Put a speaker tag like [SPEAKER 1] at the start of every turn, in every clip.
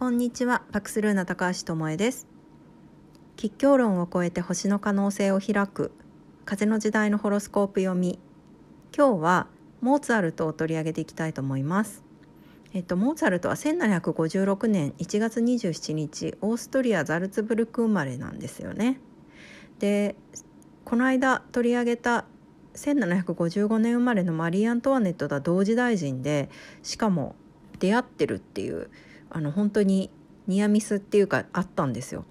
[SPEAKER 1] こんにちはパクスルーナ高橋智恵です吉祥論を超えて星の可能性を開く風の時代のホロスコープ読み今日はモーツァルトを取り上げていきたいと思いますえっと、モーツァルトは1756年1月27日オーストリア・ザルツブルク生まれなんですよね。でこの間取り上げた1755年生まれのマリー・アントワネットだ同時代人でしかも出会ってるっていうあの本当にニアミスっていうかあったんですよ。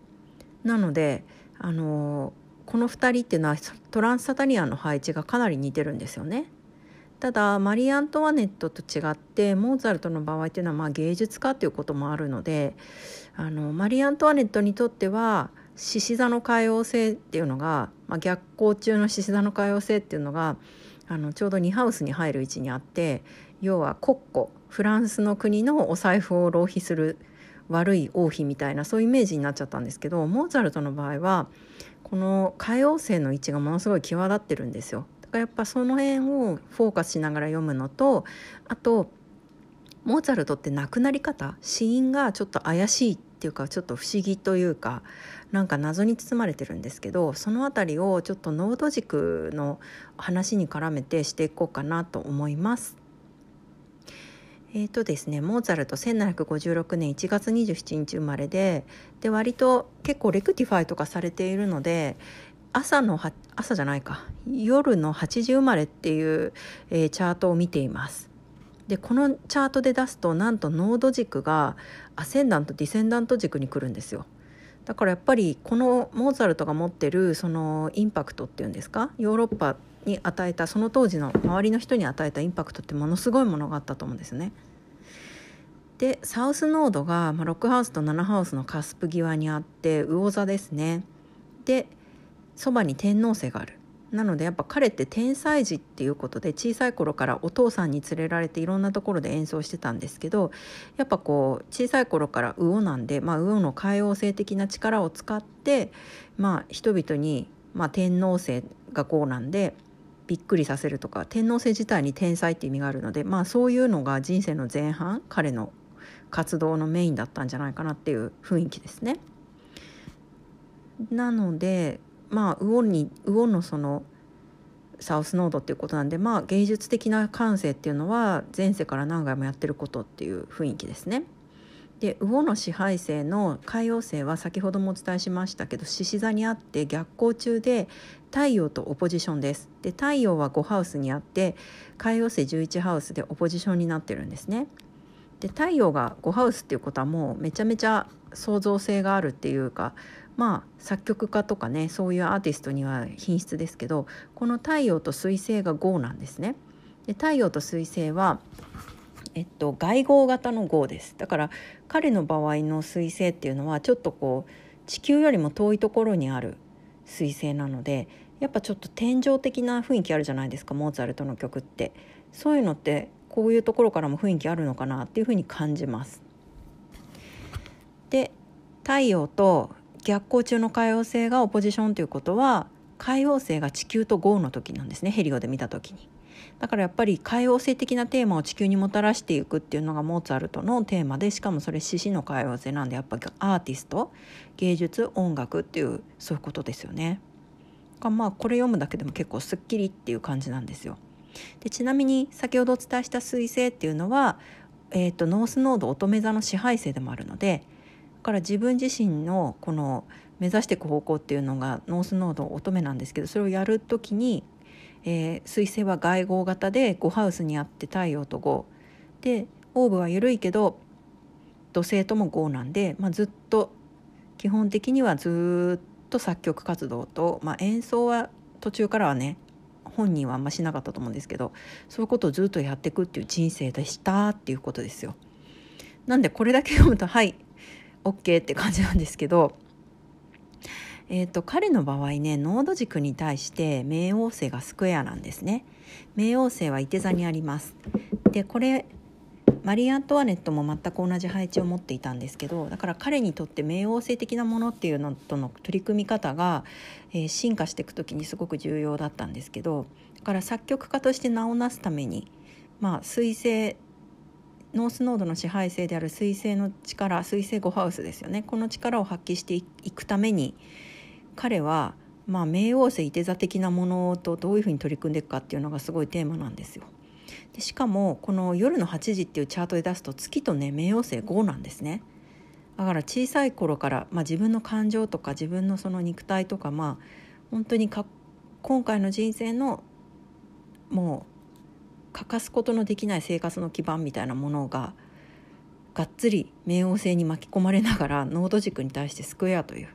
[SPEAKER 1] なのであのこの2人っていうのはトランスサタリアンの配置がかなり似てるんですよね。ただマリー・アントワネットと違ってモーツァルトの場合っていうのはまあ芸術家ということもあるのであのマリー・アントワネットにとっては獅子座の海王星っていうのが、まあ、逆行中の獅子座の海王星っていうのがあのちょうど2ハウスに入る位置にあって要は国庫フランスの国のお財布を浪費する悪い王妃みたいなそういうイメージになっちゃったんですけどモーツァルトの場合はこの海王星の位置がものすごい際立ってるんですよ。だからやっぱその辺をフォーカスしながら読むのとあとモーツァルトって亡くなり方死因がちょっと怪しいっっていうかちょっと不思議というかなんか謎に包まれてるんですけどその辺りをちょっとノード軸の話に絡めてしていこうかなと思います。えーとですね、モーツァルト1756年1月27日生まれでで割と結構レクティファイとかされているので朝の朝じゃないか夜の8時生まれっていう、えー、チャートを見ています。でこのチャートで出すとなんとノード軸がアセンダントディセンダント軸に来るんですよ。だからやっぱりこのモーツァルトが持ってるそのインパクトっていうんですかヨーロッパに与えたその当時の周りの人に与えたインパクトってものすごいものがあったと思うんですね。でサウスノードが、まあ、6ハウスと7ハウスのカスプ際にあって魚座ですね。でそばに天王星がある。なのでやっぱ彼って天才児っていうことで小さい頃からお父さんに連れられていろんなところで演奏してたんですけどやっぱこう小さい頃から魚なんで、まあ、魚の海王性的な力を使って、まあ、人々に、まあ、天皇星がこうなんでびっくりさせるとか天皇星自体に天才って意味があるので、まあ、そういうのが人生の前半彼の活動のメインだったんじゃないかなっていう雰囲気ですね。なのでまあ魚に魚のそのサウスノードっていうことなんで、まあ、芸術的な感性っていうのは前世から何回もやってることっていう雰囲気ですね。で魚の支配性の海王星は先ほどもお伝えしましたけど獅子座にあって逆行中で太陽とオポジションです。で太陽は5ハウスにあって海王星11ハウスでオポジションになってるんですね。で太陽が5ハウスっていうことはもうめちゃめちゃ創造性があるっていうかまあ作曲家とかねそういうアーティストには品質ですけどこの太陽と水星が5なんですね。で太陽と水星はえっと、外号型の号ですだから彼の場合の彗星っていうのはちょっとこう地球よりも遠いところにある彗星なのでやっぱちょっと天井的な雰囲気あるじゃないですかモーツァルトの曲ってそういうのってこういうところからも雰囲気あるのかなっていうふうに感じます。太陽と逆行中の海王星がオポジションということは海王星が地球と豪の時なんですねヘリオで見た時に。だからやっぱり海王星的なテーマを地球にもたらしていくっていうのがモーツァルトのテーマでしかもそれ獅子の海王星なんでやっぱアーティスト芸術音楽っていうそういうことですよね。まあこれ読むだけでも結構すっきりっていう感じなんですよ。でちなみに先ほどお伝えした彗星っていうのは、えーと、とノースノード乙女座の支配星でもあるのでから自分自身のこの目指していく方向っていうのがノースノード乙女なんですけどそれをやる時に、えー、彗星は外号型で5ハウスにあって太陽と5でオーブは緩いけど土星とも5なんで、まあ、ずっと基本的にはずっと作曲活動と、まあ、演奏は途中からはね本人はあんましなかったと思うんですけどそういうことをずっとやっていくっていう人生でしたっていうことですよ。なんでこれだけ読むとはい OK って感じなんですけど、えーと、彼の場合ね濃度軸に対して冥王星がスクエアなんですね。冥王星は伊手座にありますでこれマリー・アントワネットも全く同じ配置を持っていたんですけどだから彼にとって冥王星的なものっていうのとの取り組み方が、えー、進化していく時にすごく重要だったんですけどだから作曲家として名を成すために、まあ、彗星ノースノードの支配性である彗星の力彗星5ハウスですよねこの力を発揮していくために彼は、まあ、冥王星いて座的なものとどういうふうに取り組んでいくかっていうのがすごいテーマなんですよ。でしかもこの「夜の8時」っていうチャートで出すと月とね冥王星5なんですね。だから小さい頃から、まあ、自分の感情とか自分のその肉体とかまあ本当にか今回の人生のもう欠かすことのできない生活の基盤みたいなものががっつり冥王星に巻き込まれながらノード軸に対してスクエアという。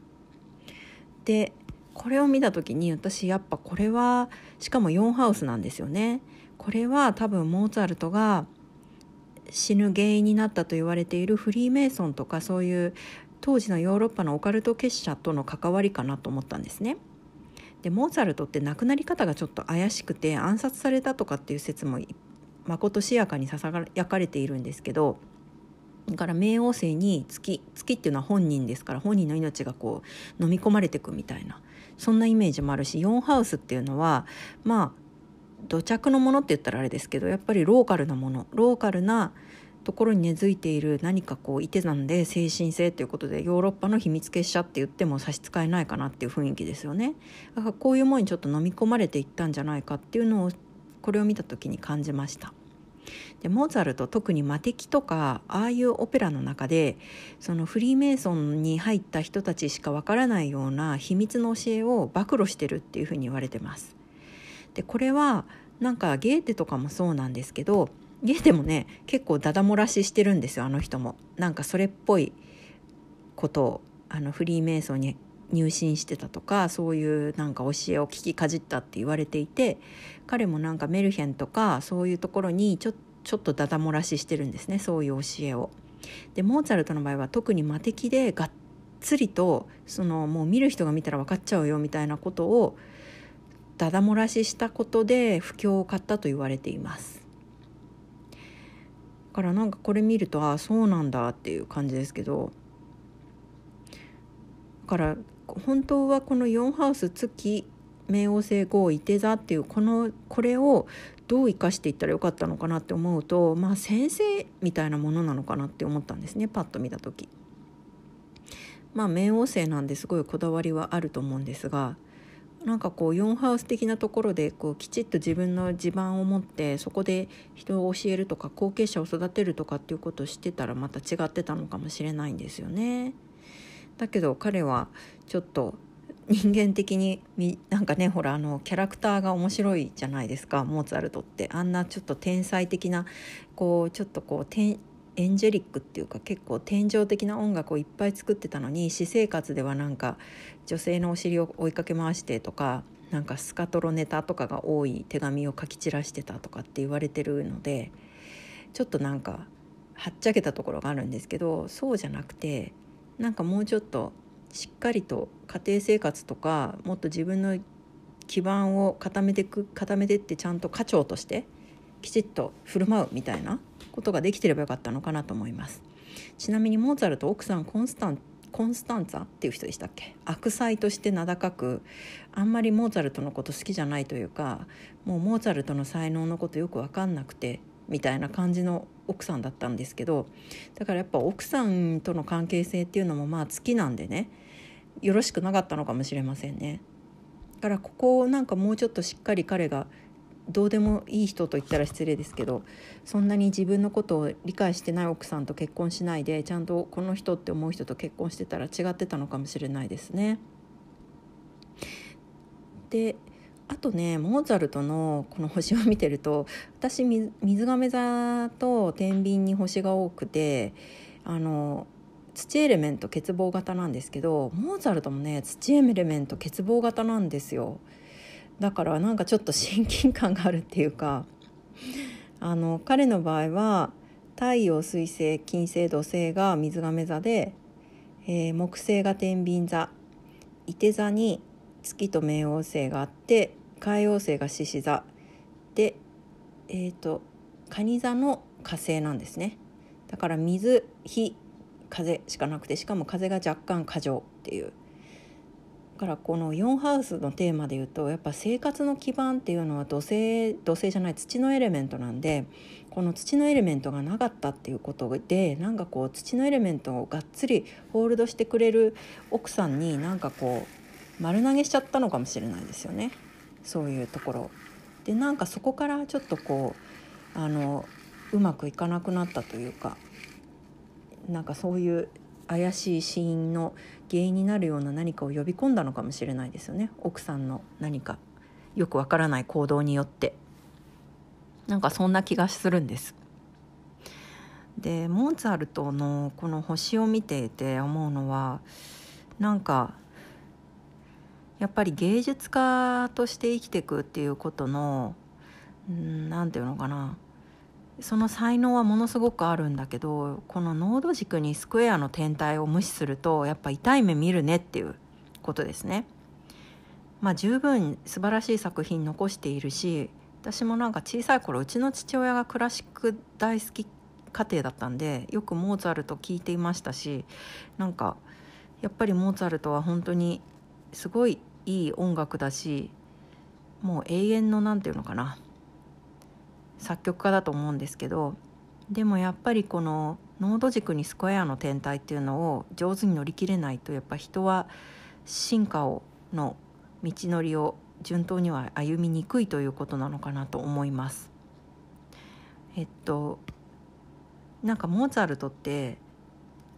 [SPEAKER 1] でこれを見た時に私やっぱこれはしかも4ハウスなんですよね。これは多分モーツァルトが死ぬ原因になったと言われているフリーメイソンとかそういう当時のヨーロッパのオカルト結社との関わりかなと思ったんですね。でモーツァルトって亡くなり方がちょっと怪しくて暗殺されたとかっていう説もまことしやかにささやかれているんですけどだから冥王星に月月っていうのは本人ですから本人の命がこう飲み込まれてくみたいなそんなイメージもあるし4ハウスっていうのはまあ土着のものって言ったらあれですけどやっぱりローカルなものローカルなところに根付いている何かこういてなんで精神性ということでヨーロッパの秘密結社って言っても差し支えないかなっていう雰囲気ですよね。だからこういうものにちょっと飲み込まれていったんじゃないかっていうのをこれを見た時に感じました。でモーツァルト特に「魔敵」とかああいうオペラの中でそのフリーメイソンに入った人たちしかわからないような秘密の教えを暴露してるっていうふうに言われてます。でこれはなんかゲーテとかもそうなんですけど家でもね結構ダダ漏らししてるんですよあの人もなんかそれっぽいことをあのフリーメイソンに入信してたとかそういうなんか教えを聞きかじったって言われていて彼もなんかメルヘンとかそういうところにちょちょっとダダ漏らししてるんですねそういう教えを。でモーツァルトの場合は特に魔的でがっつりとそのもう見る人が見たら分かっちゃうよみたいなことをダダ漏らししたことで不況を買ったと言われています。からなんかこれ見るとああそうなんだっていう感じですけどだから本当はこの4ハウス月冥王星5いて座っていうこのこれをどう生かしていったらよかったのかなって思うとまあ先生みたいなものなのかなって思ったんですねパッと見た時。まあ冥王星なんですごいこだわりはあると思うんですがなんかこう4ハウス的なところでこうきちっと自分の地盤を持ってそこで人を教えるとか後継者を育てるとかっていうことをしてたらまた違ってたのかもしれないんですよね。だけど彼はちょっと人間的になんかねほらあのキャラクターが面白いじゃないですかモーツァルトってあんなちょっと天才的なこうちょっとこう天エンジェリックっていうか結構天井的な音楽をいっぱい作ってたのに私生活ではなんか女性のお尻を追いかけ回してとかなんかスカトロネタとかが多い手紙を書き散らしてたとかって言われてるのでちょっとなんかはっちゃけたところがあるんですけどそうじゃなくてなんかもうちょっとしっかりと家庭生活とかもっと自分の基盤を固めてく固めてってちゃんと家長としてきちっと振る舞うみたいなことができてればよかったのかなと思いますちなみにモーツァルト奥さんコンスタンコンスタンツァっていう人でしたっけ悪妻として名高くあんまりモーツァルトのこと好きじゃないというかもうモーツァルトの才能のことよく分かんなくてみたいな感じの奥さんだったんですけどだからやっぱ奥さんとの関係性っていうのもまあ好きなんでねよろしくなかったのかもしれませんね。だからここをなんかもうちょっとしっかり彼がどうでもいい人と言ったら失礼ですけどそんなに自分のことを理解してない奥さんと結婚しないでちゃんとこの人って思う人と結婚してたら違ってたのかもしれないですね。であとねモーツァルトのこの星を見てると私水亀座と天秤に星が多くてあの土エレメント欠乏型なんですけどモーツァルトもね土エレメント欠乏型なんですよ。だからなんかちょっと親近感があるっていうかあの彼の場合は太陽水星金星土星が水亀座で、えー、木星が天秤座伊手座に月と冥王星があって海王星が獅子座でえっ、ー、と蟹座の火星なんですねだから水火風しかなくてしかも風が若干過剰っていうからこの4ハウスのテーマで言うとやっぱ生活の基盤っていうのは土星土星じゃない土のエレメントなんでこの土のエレメントがなかったっていうことでなんかこう土のエレメントをがっつりホールドしてくれる奥さんになんかこう丸投げしちゃったのかもしれないですよねそういうところ。でなんかそこからちょっとこうあのうまくいかなくなったというかなんかそういう怪しい死因の原因になるような何かを呼び込んだのかもしれないですよね奥さんの何かよくわからない行動によってなんかそんな気がするんです。でモーツァルトのこの星を見ていて思うのはなんかやっぱり芸術家として生きていくっていうことの何て言うのかなその才能はものすごくあるんだけどこの濃度軸にスクエアの天体を無視するとやっぱ痛い目見るねっていうことですね。まあ、十分素晴らしい作品残しているし私もなんか小さい頃うちの父親がクラシック大好き家庭だったんでよくモーツァルト聴いていましたしなんかやっぱりモーツァルトは本当にすごいいい音楽だしもう永遠の何て言うのかな作曲家だと思うんですけどでもやっぱりこのノード軸にスクエアの天体っていうのを上手に乗り切れないとやっぱ人は進化をの道のりを順当には歩みにくいということなのかなと思います。えっとなんかモーツァルトって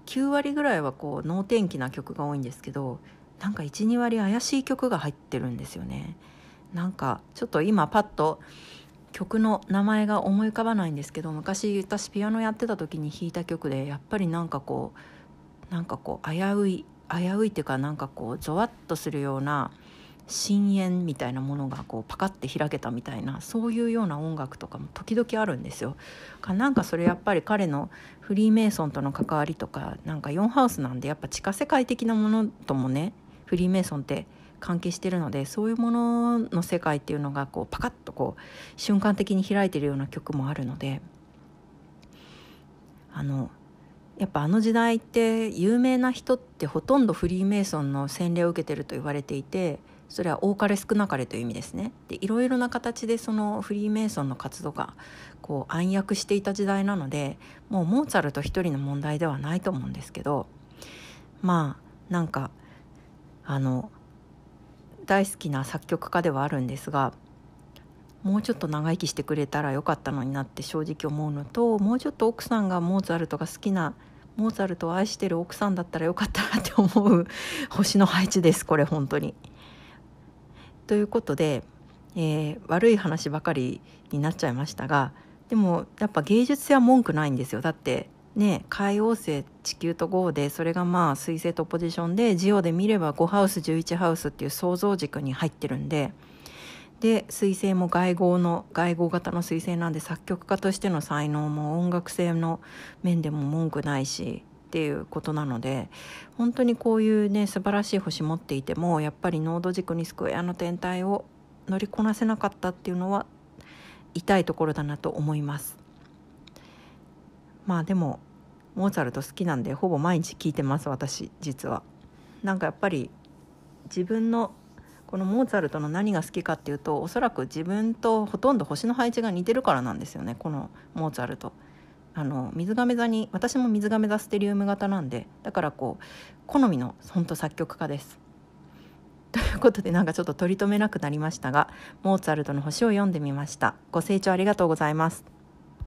[SPEAKER 1] 9割ぐらいはこう能天気な曲が多いんですけどなんか12割怪しい曲が入ってるんですよね。なんかちょっと今パッと曲の名前が思い浮かばないんですけど昔私ピアノやってた時に弾いた曲でやっぱりなんかこうなんかこう危うい危ういっていうかなんかこうゾワッとするような深淵みたいなものがこうパカッて開けたみたいなそういうような音楽とかも時々あるんですよ。かなんかそれやっぱり彼のフリーメイソンとの関わりとかなんか4ハウスなんでやっぱ地下世界的なものともねフリーメイソンって関係してるのでそういうものの世界っていうのがこうパカッとこう瞬間的に開いてるような曲もあるのであのやっぱあの時代って有名な人ってほとんどフリーメイソンの洗礼を受けてると言われていてそれは多かれ少なかれという意味ですね。でいろいろな形でそのフリーメイソンの活動がこう暗躍していた時代なのでもうモーツァルト一人の問題ではないと思うんですけどまあなんかあの大好きな作曲家ではあるんですがもうちょっと長生きしてくれたらよかったのになって正直思うのともうちょっと奥さんがモーツァルトが好きなモーツァルトを愛してる奥さんだったらよかったなって思う 星の配置ですこれ本当に。ということで、えー、悪い話ばかりになっちゃいましたがでもやっぱ芸術性は文句ないんですよだってね海王星地球と号でそれがまあ水星とポジションでジオで見れば5ハウス11ハウスっていう創造軸に入ってるんで。で水星も外号の外号型の水星なんで作曲家としての才能も音楽性の面でも文句ないしっていうことなので本当にこういうね素晴らしい星持っていてもやっぱり濃度軸にスクエアの天体を乗りこなせなかったっていうのは痛いところだなと思います。まあでもモーツァルト好きなんでほぼ毎日聞いてます私実は。なんかやっぱり自分のこのモーツァルトの何が好きかっていうとおそらく自分とほとんど星の配置が似てるからなんですよねこのモーツァルト。あの水亀座に私も水亀座ステリウム型なんでだからこう好みのほんと作曲家です。ということでなんかちょっと取り留めなくなりましたがモーツァルトの星を読んでみました。ご清聴ありがとうございます。